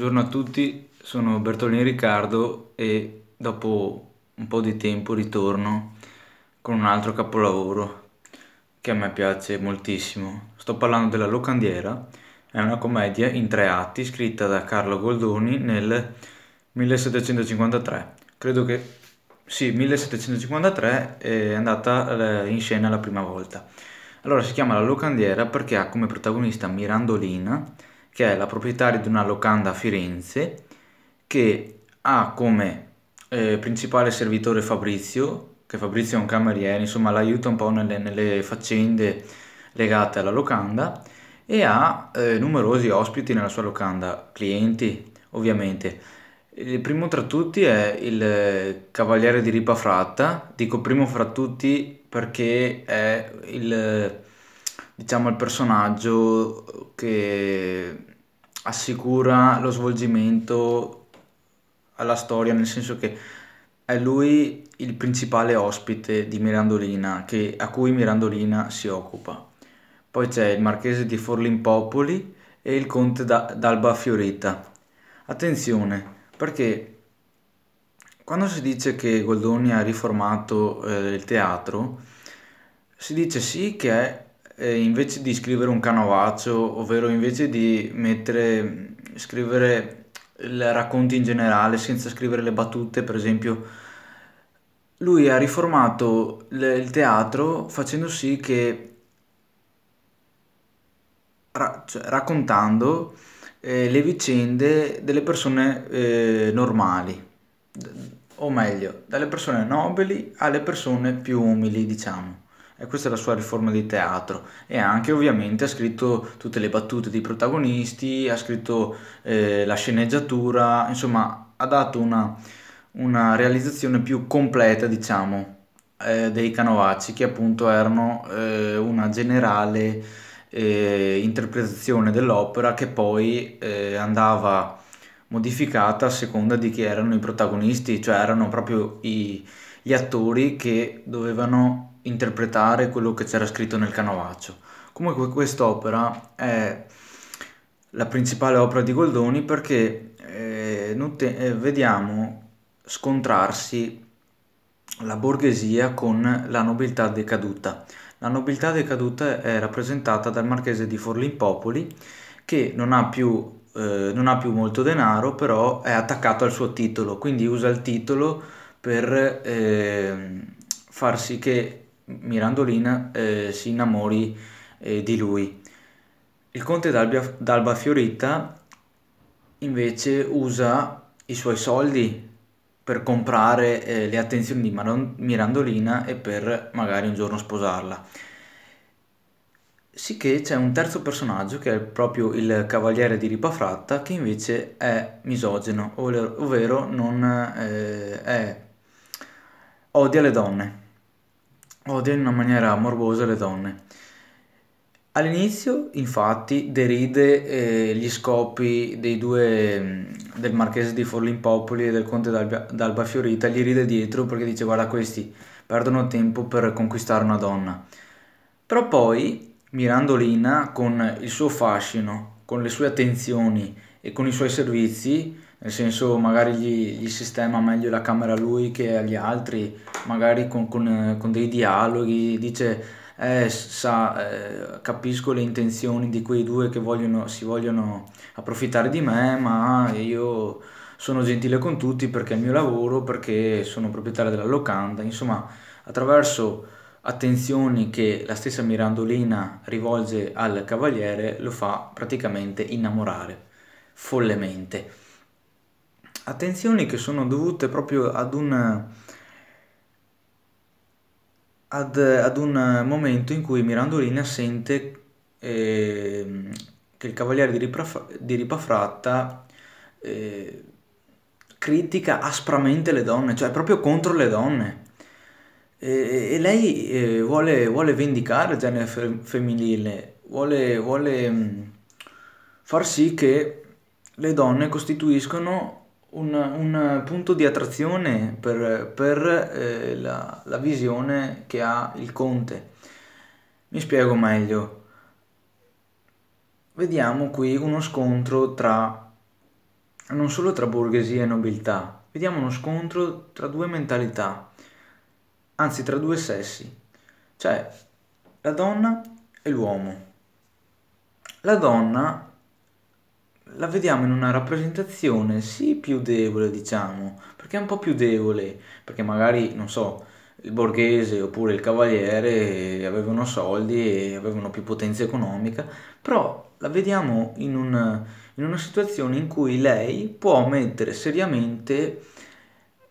Buongiorno a tutti, sono Bertolini Riccardo e dopo un po' di tempo ritorno con un altro capolavoro che a me piace moltissimo. Sto parlando della Locandiera, è una commedia in tre atti scritta da Carlo Goldoni nel 1753. Credo che sì, 1753 è andata eh, in scena la prima volta. Allora si chiama La Locandiera perché ha come protagonista Mirandolina che è la proprietaria di una locanda a Firenze che ha come eh, principale servitore Fabrizio, che Fabrizio è un cameriere, insomma l'aiuta un po' nelle, nelle faccende legate alla locanda e ha eh, numerosi ospiti nella sua locanda, clienti ovviamente. Il primo tra tutti è il eh, Cavaliere di Ripafratta, dico primo fra tutti perché è il, diciamo, il personaggio che assicura lo svolgimento alla storia, nel senso che è lui il principale ospite di Mirandolina, che, a cui Mirandolina si occupa. Poi c'è il marchese di Forlimpopoli e il conte da, d'Alba Fiorita. Attenzione, perché quando si dice che Goldoni ha riformato eh, il teatro, si dice sì che è eh, invece di scrivere un canovaccio, ovvero invece di mettere, scrivere il racconto in generale senza scrivere le battute, per esempio, lui ha riformato le, il teatro facendo sì che ra, cioè, raccontando eh, le vicende delle persone eh, normali o meglio, dalle persone nobili alle persone più umili, diciamo e questa è la sua riforma di teatro e anche ovviamente ha scritto tutte le battute dei protagonisti, ha scritto eh, la sceneggiatura, insomma ha dato una, una realizzazione più completa diciamo eh, dei Canovacci che appunto erano eh, una generale eh, interpretazione dell'opera che poi eh, andava modificata a seconda di chi erano i protagonisti, cioè erano proprio i, gli attori che dovevano interpretare quello che c'era scritto nel canovaccio. Comunque quest'opera è la principale opera di Goldoni perché eh, eh, vediamo scontrarsi la borghesia con la nobiltà decaduta. La nobiltà decaduta è rappresentata dal marchese di Forlimpopoli che non ha più eh, non ha più molto denaro, però è attaccato al suo titolo, quindi usa il titolo per eh, far sì che Mirandolina eh, si innamori eh, di lui. Il conte d'Alba, d'Alba Fiorita invece usa i suoi soldi per comprare eh, le attenzioni di Mar- Mirandolina e per magari un giorno sposarla. Sicché c'è un terzo personaggio che è proprio il cavaliere di Ripafratta che invece è misogeno, ovvero non eh, è, odia le donne odia in una maniera morbosa le donne. All'inizio, infatti, deride eh, gli scopi dei due, mm, del marchese di Forlimpopoli e del conte d'Alba, d'Alba Fiorita, gli ride dietro perché dice guarda questi perdono tempo per conquistare una donna. Però poi Mirandolina, con il suo fascino, con le sue attenzioni e con i suoi servizi, nel senso magari gli, gli, sistema meglio la camera a lui che agli altri, magari con, con, eh, con dei dialoghi, dice eh, sa, eh, capisco le intenzioni di quei due che vogliono, si vogliono approfittare di me, ma io sono gentile con tutti perché è il mio lavoro, perché sono proprietario della locanda, insomma attraverso attenzioni che la stessa Mirandolina rivolge al cavaliere lo fa praticamente innamorare follemente attenzioni che sono dovute proprio ad un, ad, ad un momento in cui Mirandolina sente eh, che il cavaliere di, Ripraf di Ripafratta eh, critica aspramente le donne, cioè proprio contro le donne. E, e lei eh, vuole, vuole, vendicare il genere fem femminile, vuole, vuole mh, mm, far sì che le donne costituiscono un, un punto di attrazione per, per eh, la, la visione che ha il conte. Mi spiego meglio. Vediamo qui uno scontro tra non solo tra borghesia e nobiltà, vediamo uno scontro tra due mentalità, anzi tra due sessi, cioè la donna e l'uomo. La donna la vediamo in una rappresentazione sì più debole, diciamo, perché è un po' più debole, perché magari, non so, il borghese oppure il cavaliere avevano soldi e avevano più potenza economica, però la vediamo in, un, in una situazione in cui lei può mettere seriamente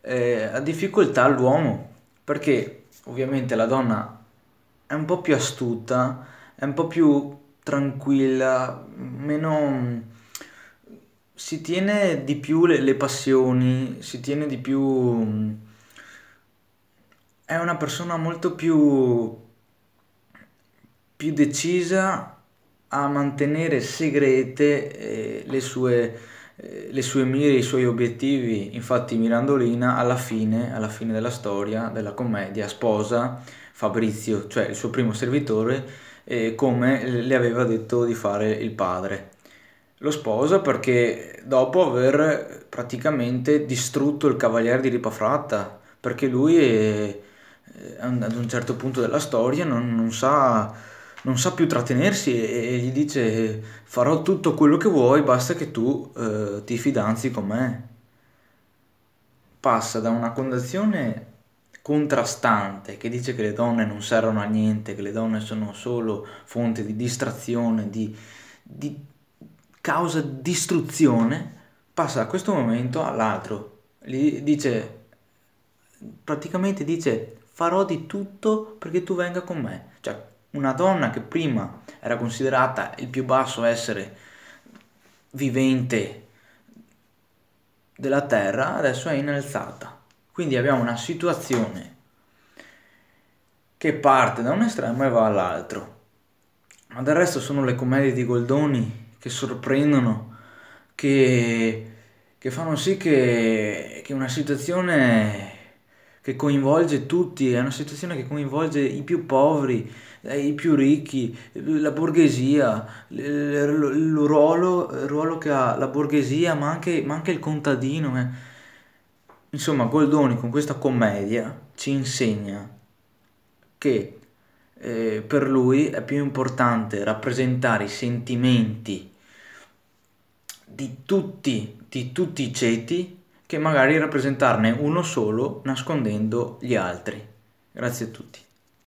eh, a difficoltà l'uomo, perché ovviamente la donna è un po' più astuta, è un po' più tranquilla, meno si tiene di più le, le, passioni, si tiene di più... Mm, è una persona molto più, più decisa a mantenere segrete eh, le, sue, eh, le sue mire, i suoi obiettivi. Infatti Mirandolina alla fine, alla fine della storia, della commedia, sposa Fabrizio, cioè il suo primo servitore, eh, come le aveva detto di fare il padre lo sposa perché dopo aver praticamente distrutto il cavaliere di Ripafratta, perché lui è, eh, eh, ad un certo punto della storia non, non, sa, non sa, più trattenersi e, e, gli dice farò tutto quello che vuoi, basta che tu eh, ti fidanzi con me. Passa da una condizione contrastante che dice che le donne non servono a niente, che le donne sono solo fonte di distrazione, di, di causa distruzione, passa da questo momento all'altro. Gli dice, praticamente dice, farò di tutto perché tu venga con me. Cioè, una donna che prima era considerata il più basso essere vivente della terra, adesso è innalzata. Quindi abbiamo una situazione che parte da un estremo e va all'altro. Ma del resto sono le commedie di Goldoni che sorprendono, che, che fanno sì che, che una situazione che coinvolge tutti, è una situazione che coinvolge i più poveri, eh, i più ricchi, la borghesia, il ruolo, il ruolo che ha la borghesia, ma anche, ma anche il contadino. Eh. Insomma, Goldoni con questa commedia ci insegna che eh, per lui è più importante rappresentare i sentimenti di tutti, di tutti i ceti che magari rappresentarne uno solo nascondendo gli altri. Grazie a tutti.